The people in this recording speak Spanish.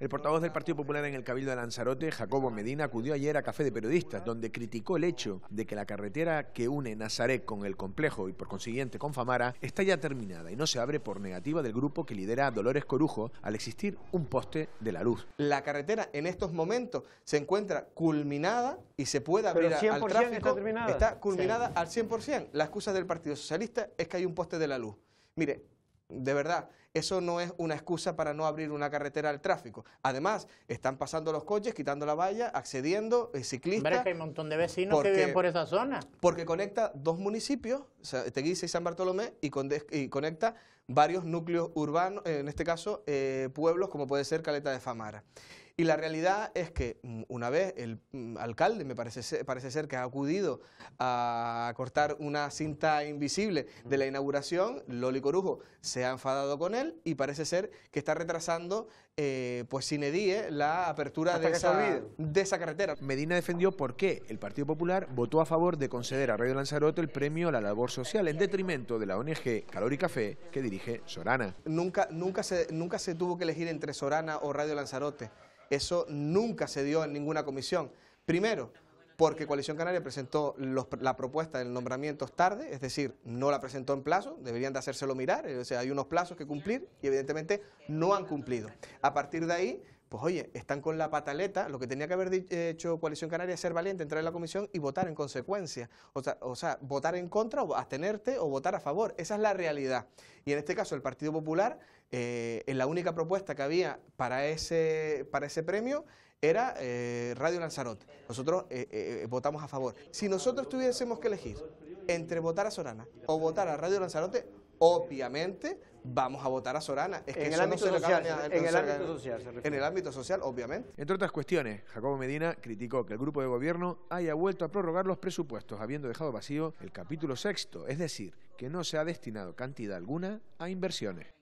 El portavoz del Partido Popular en el Cabildo de Lanzarote, Jacobo Medina, acudió ayer a Café de Periodistas, donde criticó el hecho de que la carretera que une Nazaret con el complejo y por consiguiente con Famara está ya terminada y no se abre por negativa del grupo que lidera Dolores Corujo al existir un poste de la luz. La carretera en estos momentos se encuentra culminada y se puede abrir al tráfico. Está, culminada al 100%. La excusa del Partido Socialista es que hay un poste de la luz. Mire, de verdad, eso no es una excusa para no abrir una carretera al tráfico. Además, están pasando los coches, quitando la valla, accediendo, eh, ciclistas. que hay un montón de vecinos que viven por esa zona. Porque conecta dos municipios, Teguise y San Bartolomé, y, conecta varios núcleos urbanos, en este caso eh, pueblos como puede ser Caleta de Famara. Y la realidad es que mm, una vez el mm, alcalde, me parece parece ser que ha acudido a cortar una cinta invisible de la inauguración, Loli Corujo se ha enfadado con él y parece ser que está retrasando, eh, pues sin la apertura de esa, de esa, carretera. Medina defendió por qué el Partido Popular votó a favor de conceder a Radio Lanzarote el premio a la labor social en detrimento de la ONG Calor y Café que dirige Sorana. Nunca, se, nunca se tuvo que elegir entre Sorana o Radio Lanzarote. Eso nunca se dio en ninguna comisión. Primero, porque Coalición Canaria presentó la propuesta del nombramiento tarde, es decir, no la presentó en plazo, deberían de hacérselo mirar, eh, o hay unos plazos que cumplir y evidentemente no han cumplido. A partir de ahí pues oye, están con la pataleta, lo que tenía que haber eh, hecho Coalición Canaria es ser valiente, entrar en la comisión y votar en consecuencia. O sea, votar en contra o abstenerte o votar a favor. Esa es la realidad. Y en este caso el Partido Popular, eh, en la única propuesta que había para ese, para ese premio era eh, Radio Lanzarote. Nosotros votamos a favor. Si nosotros tuviésemos que elegir entre votar a Sorana o votar a Radio Lanzarote, obviamente vamos a votar a Sorana. en el ámbito social, En el ámbito social, obviamente. Entre otras cuestiones, Jacobo Medina criticó que el grupo de gobierno haya vuelto a prorrogar los presupuestos, habiendo dejado vacío el capítulo sexto, es decir, que no se ha destinado cantidad alguna a inversiones.